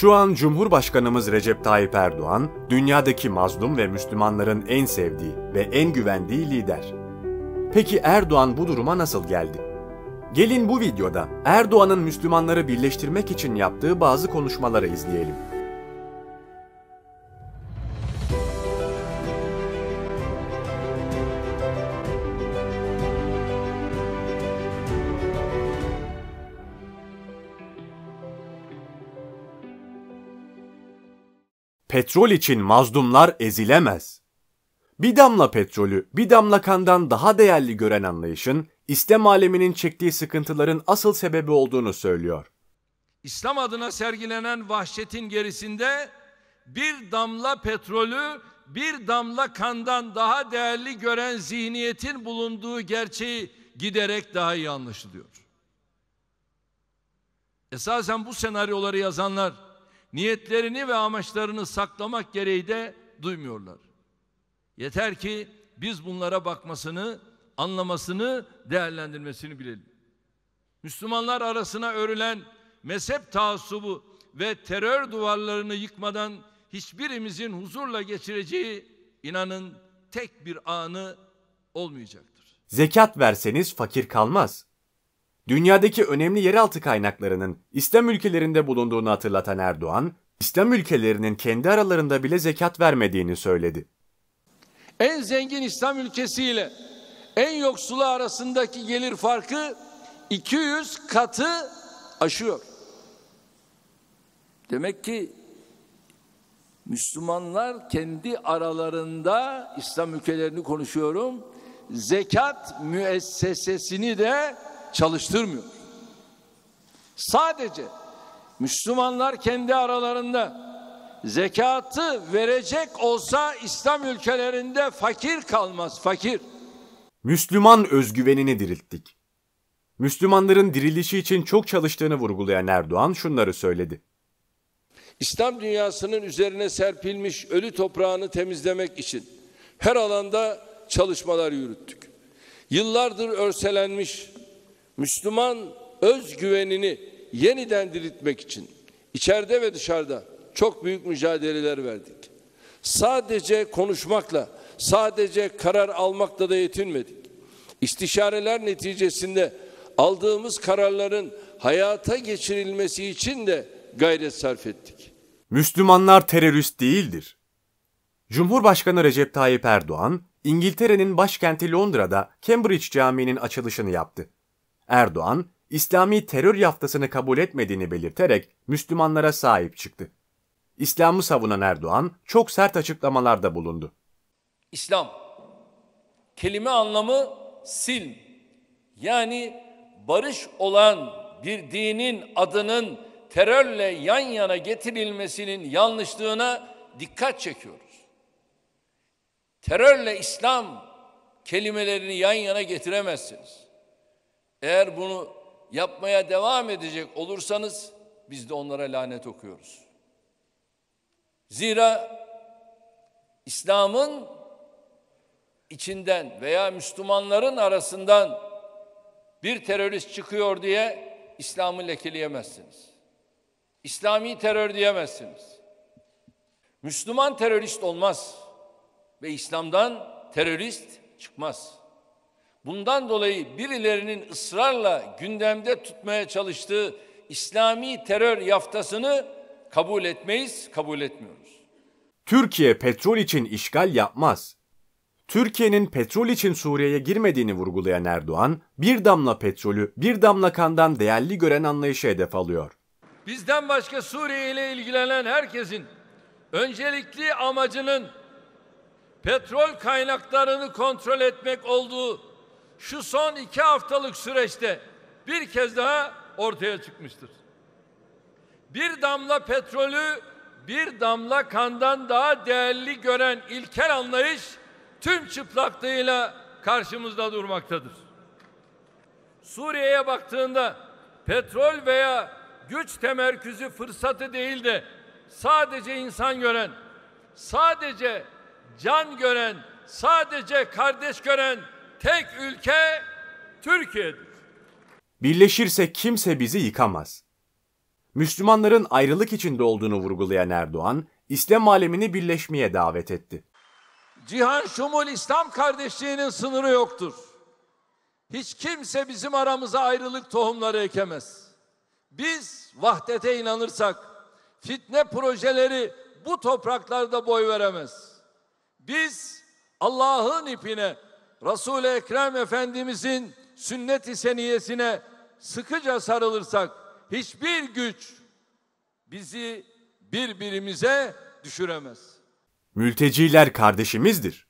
Şu an Cumhurbaşkanımız Recep Tayyip Erdoğan, dünyadaki mazlum ve Müslümanların en sevdiği ve en güvendiği lider. Peki Erdoğan bu duruma nasıl geldi? Gelin bu videoda Erdoğan'ın Müslümanları birleştirmek için yaptığı bazı konuşmaları izleyelim. petrol için mazlumlar ezilemez. Bir damla petrolü bir damla kandan daha değerli gören anlayışın İslam aleminin çektiği sıkıntıların asıl sebebi olduğunu söylüyor. İslam adına sergilenen vahşetin gerisinde bir damla petrolü bir damla kandan daha değerli gören zihniyetin bulunduğu gerçeği giderek daha iyi anlaşılıyor. Esasen bu senaryoları yazanlar niyetlerini ve amaçlarını saklamak gereği de duymuyorlar. Yeter ki biz bunlara bakmasını, anlamasını, değerlendirmesini bilelim. Müslümanlar arasına örülen mezhep taassubu ve terör duvarlarını yıkmadan hiçbirimizin huzurla geçireceği inanın tek bir anı olmayacaktır. Zekat verseniz fakir kalmaz dünyadaki önemli yeraltı kaynaklarının İslam ülkelerinde bulunduğunu hatırlatan Erdoğan, İslam ülkelerinin kendi aralarında bile zekat vermediğini söyledi. En zengin İslam ülkesiyle en yoksulu arasındaki gelir farkı 200 katı aşıyor. Demek ki Müslümanlar kendi aralarında İslam ülkelerini konuşuyorum. Zekat müessesesini de çalıştırmıyor. Sadece Müslümanlar kendi aralarında zekatı verecek olsa İslam ülkelerinde fakir kalmaz, fakir. Müslüman özgüvenini dirilttik. Müslümanların dirilişi için çok çalıştığını vurgulayan Erdoğan şunları söyledi. İslam dünyasının üzerine serpilmiş ölü toprağını temizlemek için her alanda çalışmalar yürüttük. Yıllardır örselenmiş, Müslüman öz güvenini yeniden diriltmek için içeride ve dışarıda çok büyük mücadeleler verdik. Sadece konuşmakla, sadece karar almakla da yetinmedik. İstişareler neticesinde aldığımız kararların hayata geçirilmesi için de gayret sarf ettik. Müslümanlar terörist değildir. Cumhurbaşkanı Recep Tayyip Erdoğan, İngiltere'nin başkenti Londra'da Cambridge Camii'nin açılışını yaptı. Erdoğan, İslami terör yaftasını kabul etmediğini belirterek Müslümanlara sahip çıktı. İslam'ı savunan Erdoğan çok sert açıklamalarda bulundu. İslam, kelime anlamı sil Yani barış olan bir dinin adının terörle yan yana getirilmesinin yanlışlığına dikkat çekiyoruz. Terörle İslam kelimelerini yan yana getiremezsiniz. Eğer bunu yapmaya devam edecek olursanız biz de onlara lanet okuyoruz. Zira İslam'ın içinden veya Müslümanların arasından bir terörist çıkıyor diye İslam'ı lekeleyemezsiniz. İslami terör diyemezsiniz. Müslüman terörist olmaz ve İslam'dan terörist çıkmaz. Bundan dolayı birilerinin ısrarla gündemde tutmaya çalıştığı İslami terör yaftasını kabul etmeyiz, kabul etmiyoruz. Türkiye petrol için işgal yapmaz. Türkiye'nin petrol için Suriye'ye girmediğini vurgulayan Erdoğan, bir damla petrolü bir damla kandan değerli gören anlayışı hedef alıyor. Bizden başka Suriye ile ilgilenen herkesin öncelikli amacının petrol kaynaklarını kontrol etmek olduğu şu son iki haftalık süreçte bir kez daha ortaya çıkmıştır. Bir damla petrolü bir damla kandan daha değerli gören ilkel anlayış tüm çıplaklığıyla karşımızda durmaktadır. Suriye'ye baktığında petrol veya güç temerküzü fırsatı değil de sadece insan gören, sadece can gören, sadece kardeş gören tek ülke Türkiye'dir. Birleşirsek kimse bizi yıkamaz. Müslümanların ayrılık içinde olduğunu vurgulayan Erdoğan, İslam alemini birleşmeye davet etti. Cihan şumul İslam kardeşliğinin sınırı yoktur. Hiç kimse bizim aramıza ayrılık tohumları ekemez. Biz vahdete inanırsak fitne projeleri bu topraklarda boy veremez. Biz Allah'ın ipine Resul-i Ekrem Efendimizin sünnet-i seniyesine sıkıca sarılırsak hiçbir güç bizi birbirimize düşüremez. Mülteciler kardeşimizdir.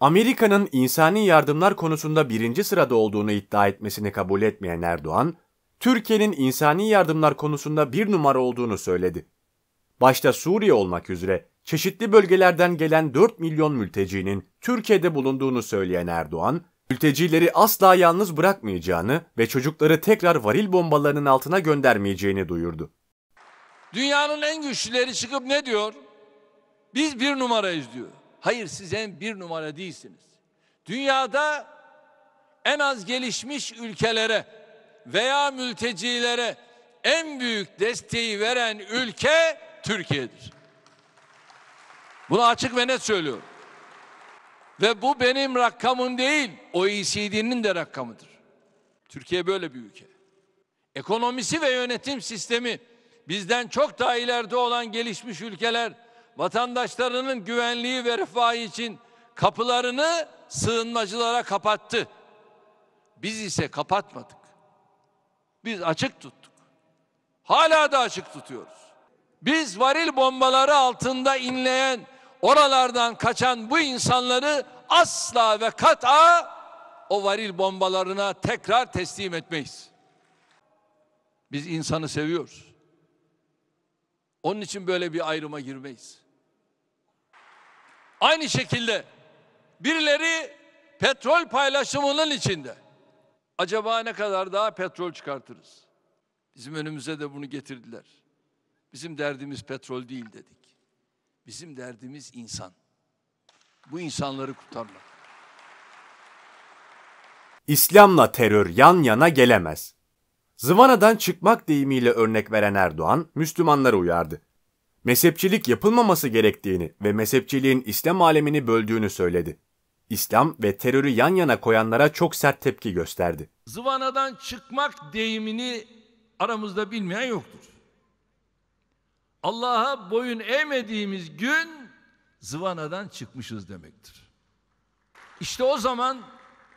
Amerika'nın insani yardımlar konusunda birinci sırada olduğunu iddia etmesini kabul etmeyen Erdoğan, Türkiye'nin insani yardımlar konusunda bir numara olduğunu söyledi. Başta Suriye olmak üzere çeşitli bölgelerden gelen 4 milyon mültecinin Türkiye'de bulunduğunu söyleyen Erdoğan, mültecileri asla yalnız bırakmayacağını ve çocukları tekrar varil bombalarının altına göndermeyeceğini duyurdu. Dünyanın en güçlüleri çıkıp ne diyor? Biz bir numarayız diyor. Hayır siz en bir numara değilsiniz. Dünyada en az gelişmiş ülkelere veya mültecilere en büyük desteği veren ülke Türkiye'dir. Bunu açık ve net söylüyorum. Ve bu benim rakamım değil, OECD'nin de rakamıdır. Türkiye böyle bir ülke. Ekonomisi ve yönetim sistemi bizden çok daha ileride olan gelişmiş ülkeler vatandaşlarının güvenliği ve refahı için kapılarını sığınmacılara kapattı. Biz ise kapatmadık. Biz açık tuttuk. Hala da açık tutuyoruz. Biz varil bombaları altında inleyen oralardan kaçan bu insanları asla ve kat'a o varil bombalarına tekrar teslim etmeyiz. Biz insanı seviyoruz. Onun için böyle bir ayrıma girmeyiz. Aynı şekilde birileri petrol paylaşımının içinde. Acaba ne kadar daha petrol çıkartırız? Bizim önümüze de bunu getirdiler. Bizim derdimiz petrol değil dedik. Bizim derdimiz insan. Bu insanları kurtarmak. İslam'la terör yan yana gelemez. Zıvanadan çıkmak deyimiyle örnek veren Erdoğan, Müslümanları uyardı. Mezhepçilik yapılmaması gerektiğini ve mezhepçiliğin İslam alemini böldüğünü söyledi. İslam ve terörü yan yana koyanlara çok sert tepki gösterdi. Zıvanadan çıkmak deyimini aramızda bilmeyen yoktur. Allah'a boyun eğmediğimiz gün zıvanadan çıkmışız demektir. İşte o zaman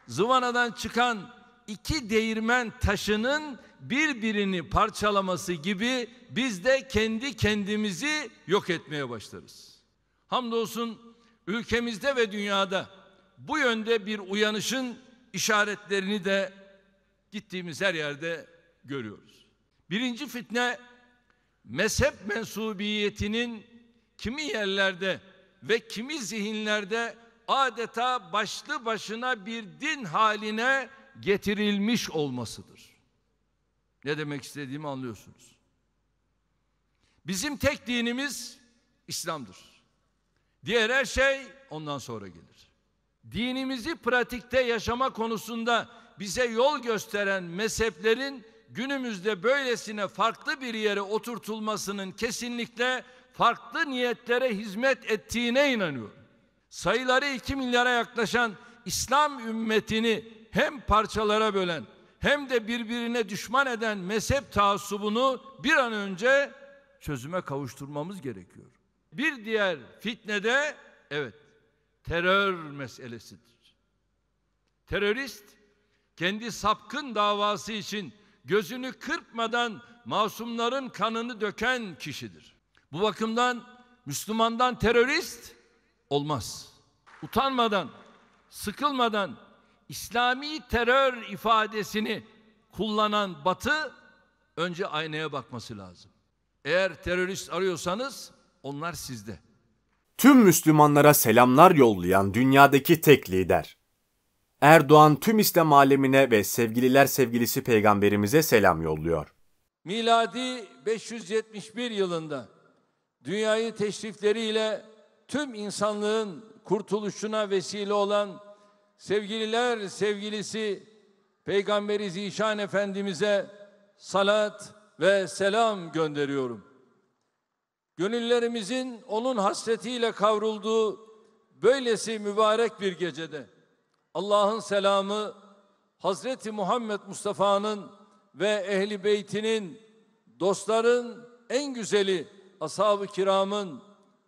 zıvanadan çıkan iki değirmen taşının birbirini parçalaması gibi biz de kendi kendimizi yok etmeye başlarız. Hamdolsun ülkemizde ve dünyada bu yönde bir uyanışın işaretlerini de gittiğimiz her yerde görüyoruz. Birinci fitne mezhep mensubiyetinin kimi yerlerde ve kimi zihinlerde adeta başlı başına bir din haline getirilmiş olmasıdır. Ne demek istediğimi anlıyorsunuz. Bizim tek dinimiz İslam'dır. Diğer her şey ondan sonra gelir. Dinimizi pratikte yaşama konusunda bize yol gösteren mezheplerin günümüzde böylesine farklı bir yere oturtulmasının kesinlikle farklı niyetlere hizmet ettiğine inanıyorum. Sayıları 2 milyara yaklaşan İslam ümmetini hem parçalara bölen hem de birbirine düşman eden mezhep taassubunu bir an önce çözüme kavuşturmamız gerekiyor. Bir diğer fitne de evet terör meselesidir. Terörist kendi sapkın davası için gözünü kırpmadan masumların kanını döken kişidir. Bu bakımdan Müslümandan terörist olmaz. Utanmadan, sıkılmadan İslami terör ifadesini kullanan Batı önce aynaya bakması lazım. Eğer terörist arıyorsanız onlar sizde. Tüm Müslümanlara selamlar yollayan dünyadaki tek lider. Erdoğan tüm İslam alemine ve sevgililer sevgilisi peygamberimize selam yolluyor. Miladi 571 yılında dünyayı teşrifleriyle tüm insanlığın kurtuluşuna vesile olan sevgililer sevgilisi Peygamberi Zişan Efendimiz'e salat ve selam gönderiyorum. Gönüllerimizin onun hasretiyle kavrulduğu böylesi mübarek bir gecede Allah'ın selamı Hazreti Muhammed Mustafa'nın ve ehli beytinin dostların en güzeli ashab-ı kiramın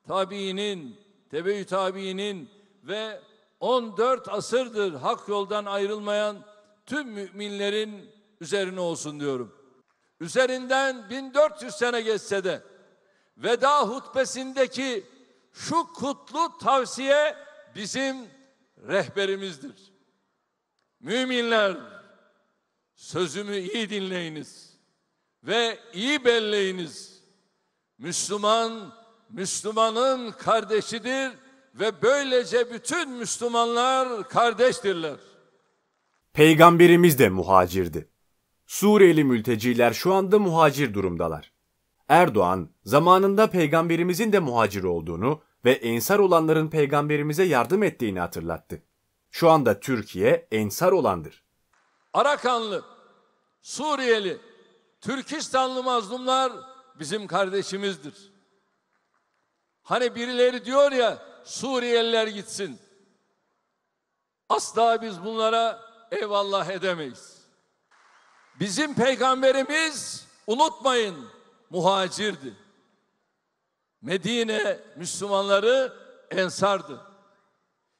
tabiinin tebe tabiinin ve 14 asırdır hak yoldan ayrılmayan tüm müminlerin üzerine olsun diyorum. Üzerinden 1400 sene geçse de veda hutbesindeki şu kutlu tavsiye bizim rehberimizdir. Müminler sözümü iyi dinleyiniz ve iyi belleyiniz. Müslüman Müslümanın kardeşidir ve böylece bütün Müslümanlar kardeştirler. Peygamberimiz de muhacirdi. Suriyeli mülteciler şu anda muhacir durumdalar. Erdoğan zamanında peygamberimizin de muhacir olduğunu ve ensar olanların peygamberimize yardım ettiğini hatırlattı. Şu anda Türkiye ensar olandır. Arakanlı, Suriyeli, Türkistanlı mazlumlar bizim kardeşimizdir. Hani birileri diyor ya Suriyeliler gitsin. Asla biz bunlara eyvallah edemeyiz. Bizim peygamberimiz unutmayın muhacirdi. Medine Müslümanları ensardı.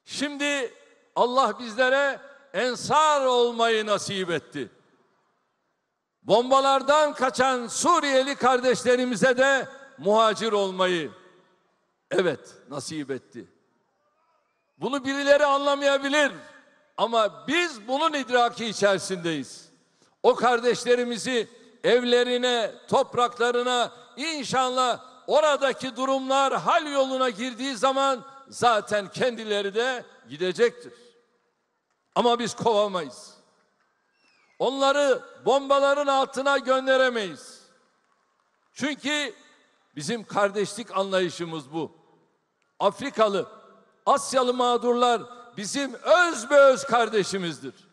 Şimdi Allah bizlere ensar olmayı nasip etti. Bombalardan kaçan Suriyeli kardeşlerimize de muhacir olmayı evet nasip etti. Bunu birileri anlamayabilir ama biz bunun idraki içerisindeyiz. O kardeşlerimizi evlerine, topraklarına inşallah oradaki durumlar hal yoluna girdiği zaman zaten kendileri de gidecektir. Ama biz kovamayız. Onları bombaların altına gönderemeyiz. Çünkü bizim kardeşlik anlayışımız bu. Afrikalı, Asyalı mağdurlar bizim öz be öz kardeşimizdir.